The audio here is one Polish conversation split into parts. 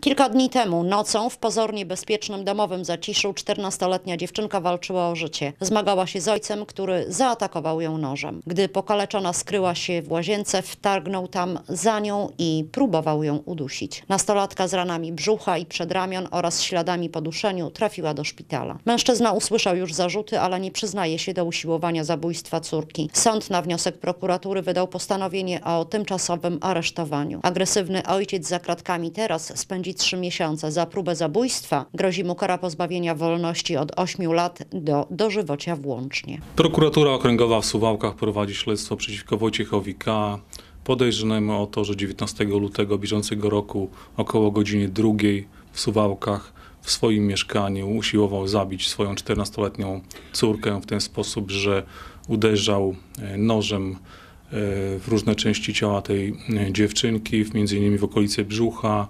Kilka dni temu nocą w pozornie bezpiecznym domowym zaciszu 14-letnia dziewczynka walczyła o życie. Zmagała się z ojcem, który zaatakował ją nożem. Gdy pokaleczona skryła się w łazience, wtargnął tam za nią i próbował ją udusić. Nastolatka z ranami brzucha i przedramion oraz śladami po duszeniu trafiła do szpitala. Mężczyzna usłyszał już zarzuty, ale nie przyznaje się do usiłowania zabójstwa córki. Sąd na wniosek prokuratury wydał postanowienie o tymczasowym aresztowaniu. Agresywny ojciec za kratkami teraz spędzi rządzi trzy miesiące. Za próbę zabójstwa grozi mu kara pozbawienia wolności od 8 lat do dożywocia włącznie. Prokuratura Okręgowa w Suwałkach prowadzi śledztwo przeciwko Wojciechowi K., podejrzanym o to, że 19 lutego bieżącego roku około godziny drugiej w Suwałkach w swoim mieszkaniu usiłował zabić swoją 14-letnią córkę w ten sposób, że uderzał e, nożem e, w różne części ciała tej e, dziewczynki, między innymi w okolice brzucha,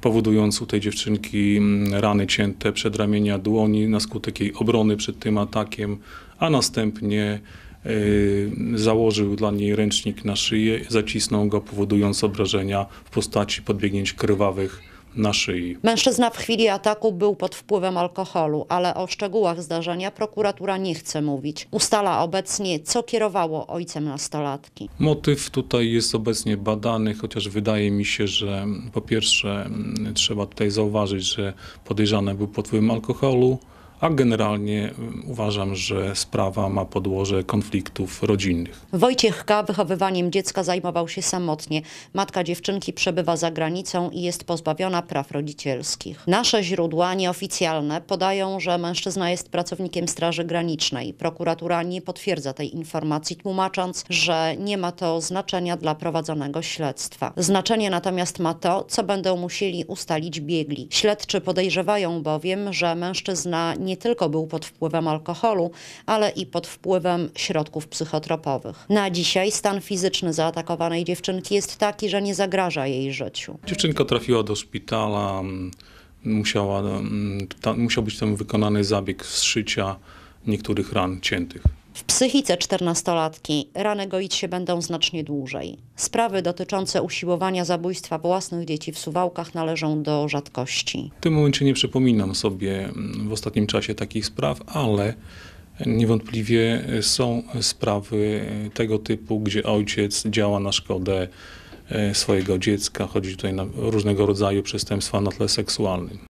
powodując u tej dziewczynki mm, rany cięte przedramienia dłoni na skutek jej obrony przed tym atakiem, a następnie y, założył dla niej ręcznik na szyję, zacisnął go, powodując obrażenia w postaci podbiegnięć krwawych naszej. Mężczyzna w chwili ataku był pod wpływem alkoholu, ale o szczegółach zdarzenia prokuratura nie chce mówić. Ustala obecnie, co kierowało ojcem nastolatki. Motyw tutaj jest obecnie badany, chociaż wydaje mi się, że po pierwsze mm, trzeba tutaj zauważyć, że podejrzany był pod wpływem alkoholu a generalnie mm, uważam, że sprawa ma podłoże konfliktów rodzinnych. Wojciech K. wychowywaniem dziecka zajmował się samotnie. Matka dziewczynki przebywa za granicą i jest pozbawiona praw rodzicielskich. Nasze źródła nieoficjalne podają, że mężczyzna jest pracownikiem Straży Granicznej. Prokuratura nie potwierdza tej informacji, tłumacząc, że nie ma to znaczenia dla prowadzonego śledztwa. Znaczenie natomiast ma to, co będą musieli ustalić biegli. Śledczy podejrzewają bowiem, że mężczyzna nie nie tylko był pod wpływem alkoholu, ale i pod wpływem środków psychotropowych. Na dzisiaj stan fizyczny zaatakowanej dziewczynki jest taki, że nie zagraża jej życiu. Dziewczynka trafiła do szpitala, mm, musiała, mm, ta, musiał być tam wykonany zabieg zszycia niektórych ran ciętych. W psychice czternastolatki rany goić się będą znacznie dłużej. Sprawy dotyczące usiłowania zabójstwa własnych dzieci w Suwałkach należą do rzadkości. W tym momencie nie przypominam sobie mm, w ostatnim czasie takich spraw, ale niewątpliwie są sprawy tego typu, gdzie ojciec działa na szkodę e, swojego dziecka. Chodzi tutaj na różnego rodzaju przestępstwa na tle seksualnym.